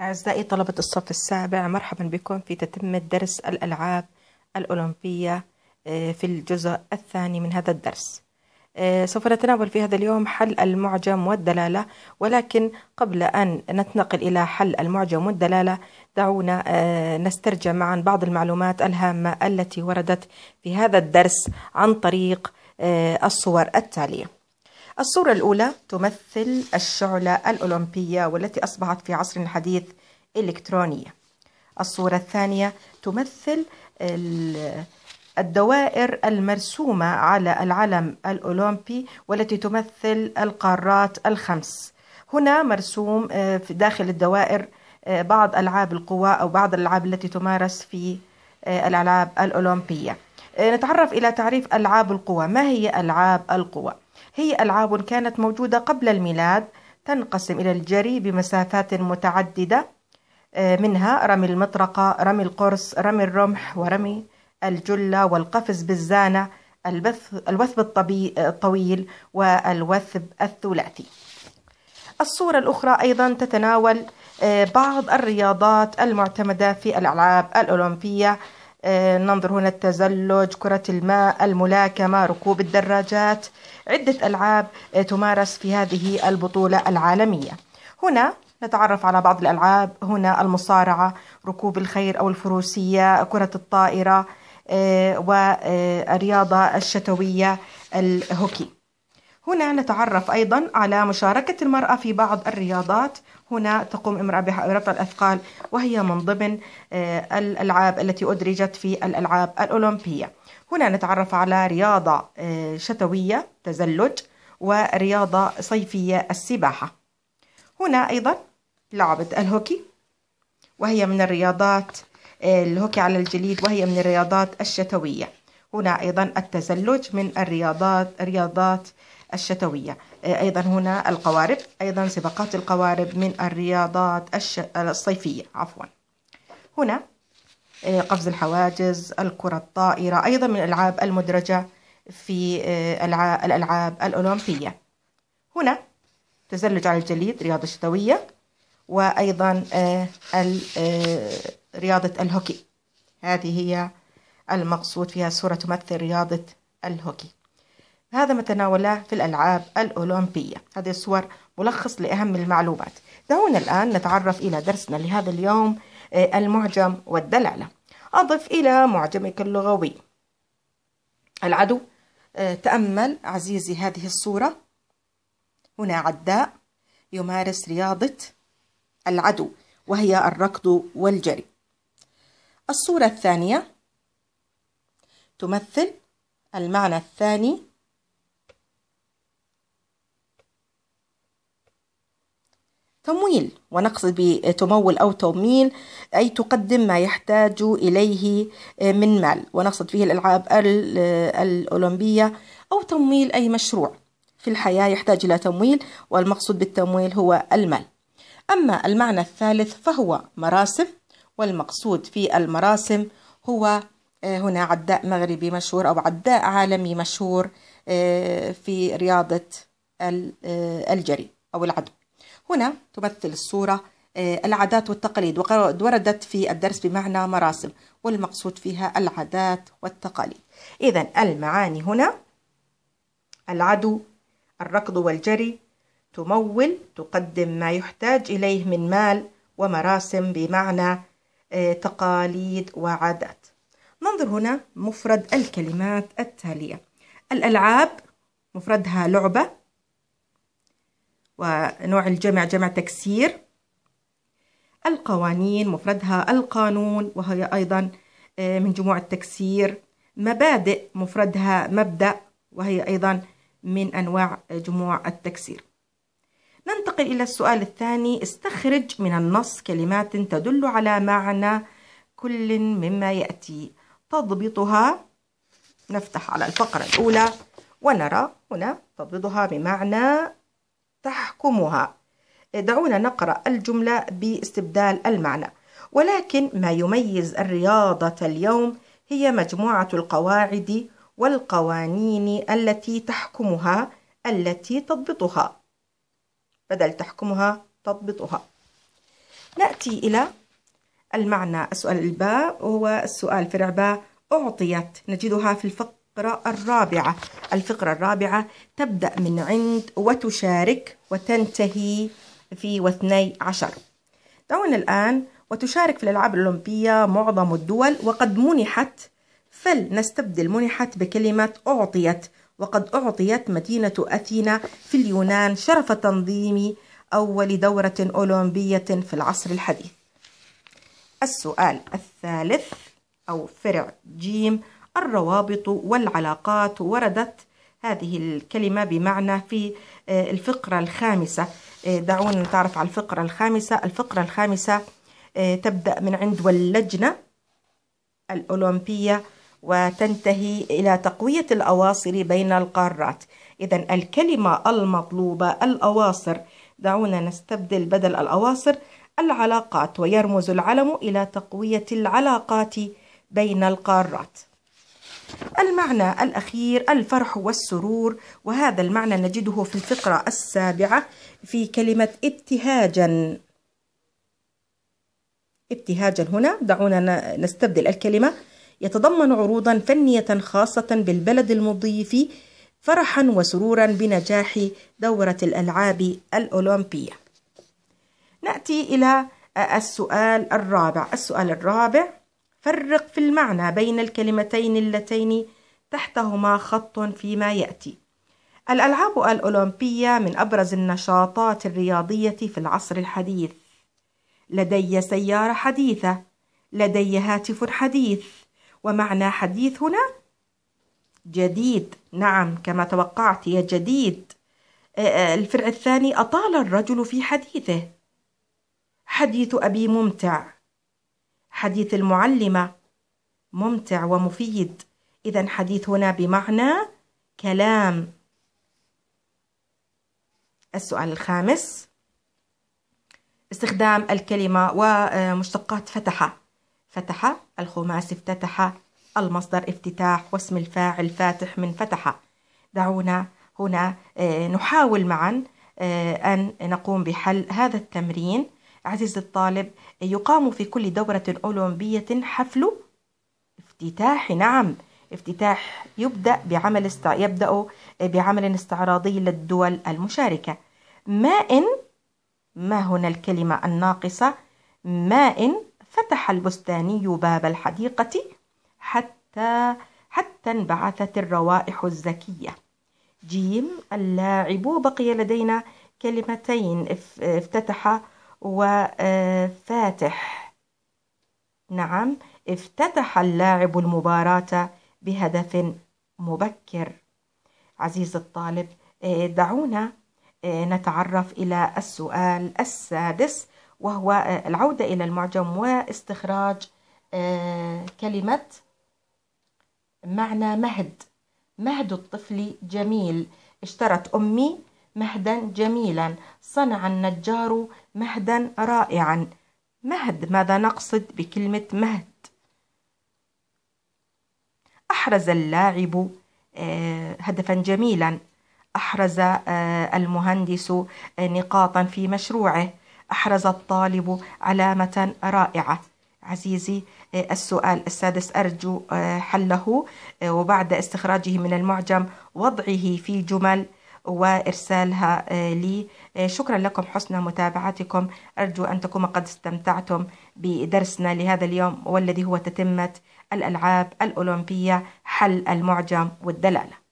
أعزائي طلبة الصف السابع مرحبا بكم في تتمة درس الألعاب الأولمبية آه، في الجزء الثاني من هذا الدرس آه، سوف نتناول في هذا اليوم حل المعجم والدلالة ولكن قبل أن نتنقل إلى حل المعجم والدلالة دعونا آه، نسترجع معا بعض المعلومات الهامة التي وردت في هذا الدرس عن طريق الصور التالية الصورة الأولى تمثل الشعلة الأولمبية والتي أصبحت في عصرنا الحديث إلكترونية الصورة الثانية تمثل الدوائر المرسومة على العلم الأولمبي والتي تمثل القارات الخمس هنا مرسوم آه، في داخل الدوائر آه، بعض ألعاب القوى أو بعض الألعاب التي تمارس في آه، الألعاب الأولمبية نتعرف إلى تعريف ألعاب القوى ما هي ألعاب القوى هي ألعاب كانت موجودة قبل الميلاد تنقسم إلى الجري بمسافات متعددة آه، منها رمي المطرقة رمي القرص رمي الرمح ورمي الجلة والقفز بالزانة البث الوثب الطويل والوثب الثلاثي الصورة الأخرى أيضا تتناول آه، بعض الرياضات المعتمدة في الألعاب الأولمبية آه، ننظر هنا التزلج كرة الماء الملاكمة ركوب الدراجات عدة ألعاب آه، تمارس في هذه البطولة العالمية هنا نتعرف على بعض الألعاب هنا المصارعة ركوب الخيل أو الفروسية كرة الطائرة آه، والرياضة آه، الشتوية الهوكي هنا نتعرف أيضا على مشاركة المرأة في بعض الرياضات هنا تقوم امرأة برفع الأثقال وهي من ضمن آه، الألعاب التي أدرجت في الألعاب الأولمبية هنا نتعرف على رياضة آه، شتوية تزلج ورياضة صيفية السباحة هنا أيضا لعبة الهوكي وهي من الرياضات آه، الهوكي على الجليد وهي من الرياضات الشتوية هنا أيضا التزلج من الرياضات رياضات الشتوية آه، أيضا هنا القوارب أيضا سباقات القوارب من الرياضات الش... الصيفية عفوا هنا آه، قفز الحواجز الكرة الطائرة أيضا من الألعاب المدرجة في آه، الألعاب الأولمبية هنا تزلج على الجليد رياضة شتوية وأيضا رياضة الهوكي هذه هي المقصود فيها صورة تمثل رياضة الهوكي هذا ما تناولاه في الألعاب الأولمبية هذه الصور ملخص لأهم المعلومات دعونا الآن نتعرف إلى درسنا لهذا اليوم آه، المعجم والدلالة أضف إلى معجمك اللغوي العدو آه، تأمل عزيزي هذه الصورة هنا عداء يمارس رياضة العدو وهي الركض والجري الصورة الثانية تمثل المعنى الثاني تمويل ونقصد بتمول أو تمويل أي تقدم ما يحتاج إليه آه، من مال ونقصد فيه الألعاب آه، الأولمبية أو تمويل أي مشروع في الحياة يحتاج إلى تمويل والمقصود بالتمويل هو المال أما المعنى الثالث فهو مراسم والمقصود في المراسم هو آه، هنا عداء مغربي مشهور أو عداء عالمي مشهور في رياضة الجري أو العدو هنا تمثل الصورة آه، العادات والتقاليد وقد وردت في الدرس بمعنى مراسم والمقصود فيها العادات والتقاليد إذا المعاني هنا العدو الركض والجري تمول تقدم ما يحتاج إليه من مال ومراسم بمعنى آه، تقاليد وعادات ننظر هنا مفرد الكلمات التالية الألعاب مفردها لعبة ونوع الجمع جمع تكسير القوانين مفردها القانون وهي أيضا آه، من جموع التكسير مبادئ مفردها مبدأ وهي أيضا من أنواع جموع التكسير ننتقل إلى السؤال الثاني استخرج من النص كلمات تدل على معنى كل مما يأتي تضبطها نفتح على الفقرة الأولى ونرى هنا تضبطها بمعنى تحكمها دعونا نقرأ الجملة باستبدال المعنى ولكن ما يميز الرياضة اليوم هي مجموعة القواعد والقوانين التي تحكمها التي تضبطها بدل تحكمها تضبطها نأتي إلى المعنى السؤال الباء وهو السؤال فرع باء أعطيت نجدها في الفق الفقرة الرابعة الفقرة الرابعة تبدأ من عند وتشارك وتنتهي في واثني عشر دعونا الآن وتشارك في الألعاب الأولمبية معظم الدول وقد منحت فلنستبدل منحت بكلمة أعطيت وقد أعطيت مدينة أثينا في اليونان شرف تنظيم أول دورة أولمبية في العصر الحديث السؤال الثالث أو فرع جيم الروابط والعلاقات وردت هذه الكلمة بمعنى في آه، الفقرة الخامسة آه، دعونا نتعرف على الفقرة الخامسة الفقرة الخامسة آه، تبدأ من عند واللجنة الأولمبية وتنتهي إلى تقوية الأواصر بين القارات إذا الكلمة المطلوبة الأواصر دعونا نستبدل بدل الأواصر العلاقات ويرمز العلم إلى تقوية العلاقات بين القارات المعنى الأخير الفرح والسرور وهذا المعنى نجده في الفقرة السابعة في كلمة ابتهاجا ابتهاجا هنا دعونا نستبدل الكلمة يتضمن عروضا فنية خاصة بالبلد المضيف فرحا وسرورا بنجاح دورة الألعاب الأولمبية نأتي إلى السؤال الرابع السؤال الرابع فرق في المعنى بين الكلمتين اللتين تحتهما خط فيما ياتي الالعاب الاولمبيه من ابرز النشاطات الرياضيه في العصر الحديث لدي سياره حديثه لدي هاتف حديث ومعنى حديث هنا جديد نعم كما توقعت يا جديد آه، آه، الفرع الثاني أطال الرجل في حديثه حديث أبي ممتع حديث المعلمة ممتع ومفيد إذا حديث هنا بمعنى كلام السؤال الخامس استخدام الكلمة ومشتقات فتح فتح الخماس افتتح المصدر افتتاح واسم الفاعل فاتح من فتح دعونا هنا آه، نحاول معا آه، أن نقوم بحل هذا التمرين عزيزي الطالب يقام في كل دورة أولمبية حفل افتتاح نعم افتتاح يبدأ بعمل است... يبدأ بعمل استعراضي للدول المشاركة ما إن ما هنا الكلمة الناقصة ما إن فتح البستاني باب الحديقة حتى حتى انبعثت الروائح الزكية جيم اللاعب بقي لدينا كلمتين افتتح وفاتح نعم افتتح اللاعب المباراة بهدف مبكر عزيز الطالب آه، دعونا آه، نتعرف إلى السؤال السادس وهو آه، العودة إلى المعجم واستخراج كلمة معنى مهد مهد الطفل جميل اشترت أمي مهدا جميلا صنع النجار مهدا رائعا مهد ماذا نقصد بكلمة مهد أحرز اللاعب آه، هدفا جميلا أحرز آه، المهندس آه، نقاطا في مشروعه أحرز الطالب علامة رائعة عزيزي السؤال السادس أرجو حله وبعد استخراجه من المعجم وضعه في جمل وإرسالها آه، لي آه، شكرا لكم حسن متابعتكم أرجو أن تكونوا قد استمتعتم بدرسنا لهذا اليوم والذي هو تتمة الألعاب الأولمبية حل المعجم والدلالة